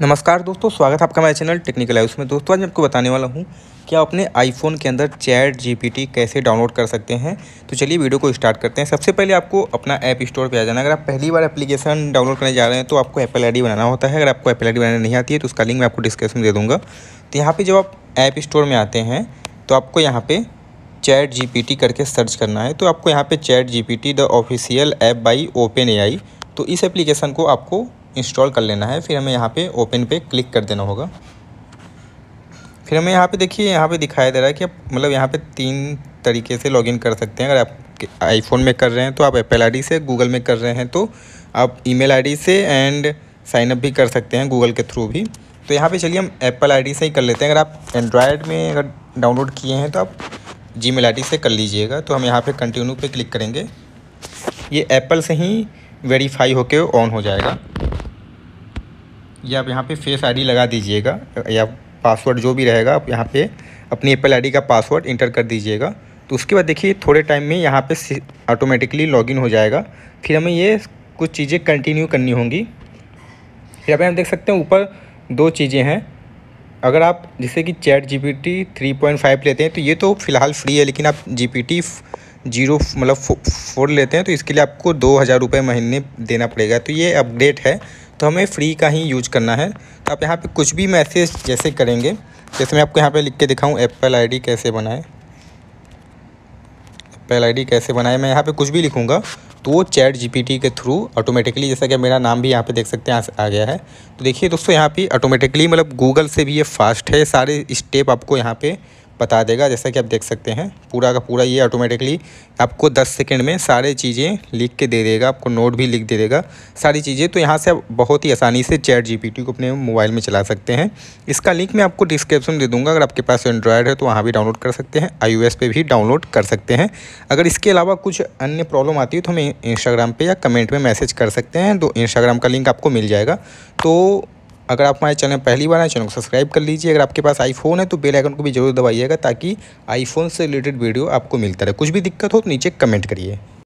नमस्कार दोस्तों स्वागत है आपका मेरे चैनल टेक्निकल है उसमें दोस्तों आज मैं आपको बताने वाला हूँ कि आप अपने आईफोन के अंदर चैट जीपीटी कैसे डाउनलोड कर सकते हैं तो चलिए वीडियो को स्टार्ट करते हैं सबसे पहले आपको अपना ऐप स्टोर पे आ जाना अगर आप पहली बार एप्लीकेशन डाउनलोड करने जा रहे हैं तो आपको एप्पल आई बनाना होता है अगर आपको एप्पल आई बनाना नहीं आती है तो उसका लिंक मैं आपको डिस्क्रिप्शन दे दूँगा तो यहाँ पर जब आप ऐप स्टोर में आते हैं तो आपको यहाँ पर चैट जी करके सर्च करना है तो आपको यहाँ पर chat G the official app by OpenAI तो इस एप्लीकेशन को आपको इंस्टॉल कर लेना है फिर हमें यहाँ पे ओपन पे क्लिक कर देना होगा फिर हमें यहाँ पे देखिए यहाँ पे दिखाई दे रहा है कि आप मतलब यहाँ पे तीन तरीके से लॉगिन कर सकते हैं अगर आप आईफोन में कर रहे हैं तो आप एप्पल आईडी से गूगल में कर रहे हैं तो आप ईमेल आईडी से एंड साइनअप भी कर सकते हैं गूगल के थ्रू भी तो यहाँ पर चलिए हम एप्पल आई से ही कर लेते हैं अगर आप एंड्रॉयड में अगर डाउनलोड किए हैं तो आप जी मेल से कर लीजिएगा तो हम यहाँ पर कंटिन्यू पर क्लिक करेंगे ये एप्पल से ही वेरीफाई होकर ऑन हो जाएगा ये आप यहाँ पे फेस आईडी लगा दीजिएगा या पासवर्ड जो भी रहेगा आप यहाँ पे अपनी एप्पल आईडी का पासवर्ड इंटर कर दीजिएगा तो उसके बाद देखिए थोड़े टाइम में यहाँ पे ऑटोमेटिकली लॉगिन हो जाएगा फिर हमें ये कुछ चीज़ें कंटिन्यू करनी होंगी फिर आप देख सकते हैं ऊपर दो चीज़ें हैं अगर आप जैसे कि chat G P T three point five लेते हैं तो ये तो फ़िलहाल फ्री है लेकिन आप जी पी टी जीरो मतलब फोर लेते हैं तो इसके लिए आपको दो हज़ार रुपये महीने देना पड़ेगा तो ये अपडेट है तो हमें फ्री का ही यूज करना है तो आप यहाँ पे कुछ भी मैसेज जैसे करेंगे जैसे मैं आपको यहाँ पे लिख के दिखाऊँ एप्पल आईडी कैसे बनाए एप्पल आईडी कैसे बनाए मैं यहाँ पे कुछ भी लिखूँगा तो वो चैट जीपीटी के थ्रू ऑटोमेटिकली जैसा कि मेरा नाम भी यहाँ पे देख सकते हैं आ गया है तो देखिए दोस्तों यहाँ पे ऑटोमेटिकली मतलब गूगल से भी ये फास्ट है सारे स्टेप आपको यहाँ पे बता देगा जैसा कि आप देख सकते हैं पूरा का पूरा ये ऑटोमेटिकली आपको 10 सेकंड में सारे चीज़ें लिख के दे देगा आपको नोट भी लिख दे देगा सारी चीज़ें तो यहाँ से आप बहुत ही आसानी से चैट जीपीटी को अपने मोबाइल में चला सकते हैं इसका लिंक मैं आपको डिस्क्रिप्शन दे दूँगा अगर आपके पास एंड्रॉयड है तो वहाँ भी डाउनलोड कर सकते हैं आई पे भी डाउनलोड कर सकते हैं अगर इसके अलावा कुछ अन्य प्रॉब्लम आती है तो हमें इंस्टाग्राम पर या कमेंट में मैसेज कर सकते हैं तो इंस्टाग्राम का लिंक आपको मिल जाएगा तो अगर आप हमारे चैनल पहली बार आए चैनल को सब्सक्राइब कर लीजिए अगर आपके पास आईफोन है तो बेल आइकन को भी जरूर दबाइएगा ताकि आईफोन से रिलेटेड वीडियो आपको मिलता रहे कुछ भी दिक्कत हो तो नीचे कमेंट करिए